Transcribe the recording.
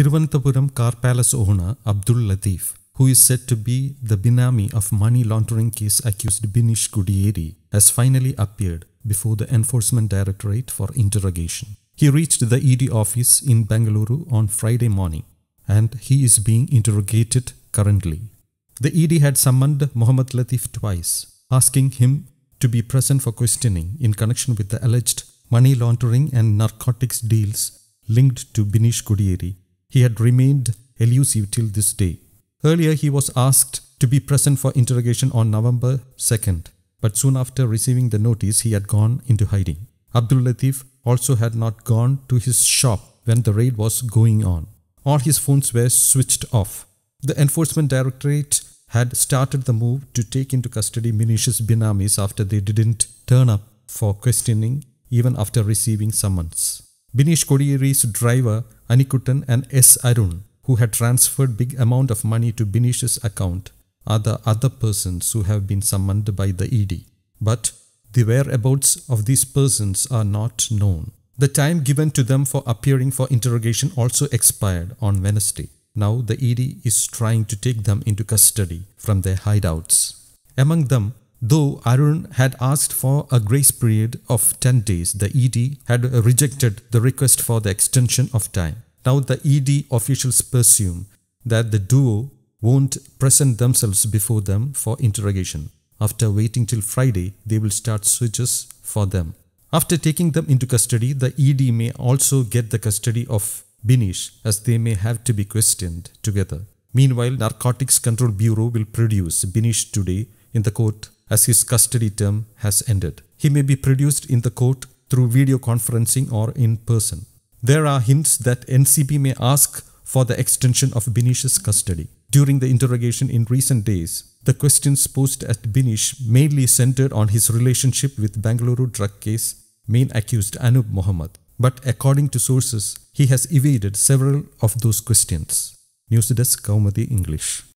Tiruvananthapuram car palace owner Abdul Latif, who is said to be the binami of money laundering case accused Binish Kudieri, has finally appeared before the Enforcement Directorate for interrogation. He reached the ED office in Bengaluru on Friday morning and he is being interrogated currently. The ED had summoned Mohammad Latif twice, asking him to be present for questioning in connection with the alleged money laundering and narcotics deals linked to Binish Kudieri he had remained elusive till this day. Earlier, he was asked to be present for interrogation on November 2nd, but soon after receiving the notice, he had gone into hiding. Abdul Latif also had not gone to his shop when the raid was going on. All his phones were switched off. The Enforcement Directorate had started the move to take into custody Minish's binamis after they didn't turn up for questioning even after receiving summons. Binish Kodiyeri's driver Anikutan and S. Arun, who had transferred big amount of money to Binish's account, are the other persons who have been summoned by the ED. But the whereabouts of these persons are not known. The time given to them for appearing for interrogation also expired on Wednesday. Now the ED is trying to take them into custody from their hideouts. Among them Though Arun had asked for a grace period of 10 days, the ED had rejected the request for the extension of time. Now the ED officials presume that the duo won't present themselves before them for interrogation. After waiting till Friday, they will start searches for them. After taking them into custody, the ED may also get the custody of Binish as they may have to be questioned together. Meanwhile, Narcotics Control Bureau will produce Binish today in the court as his custody term has ended. He may be produced in the court through video conferencing or in person. There are hints that NCP may ask for the extension of Binish's custody. During the interrogation in recent days, the questions posed at Binish mainly centered on his relationship with Bangalore drug case main accused Anub Mohammed. But according to sources, he has evaded several of those questions. News Desk Kaumadi English.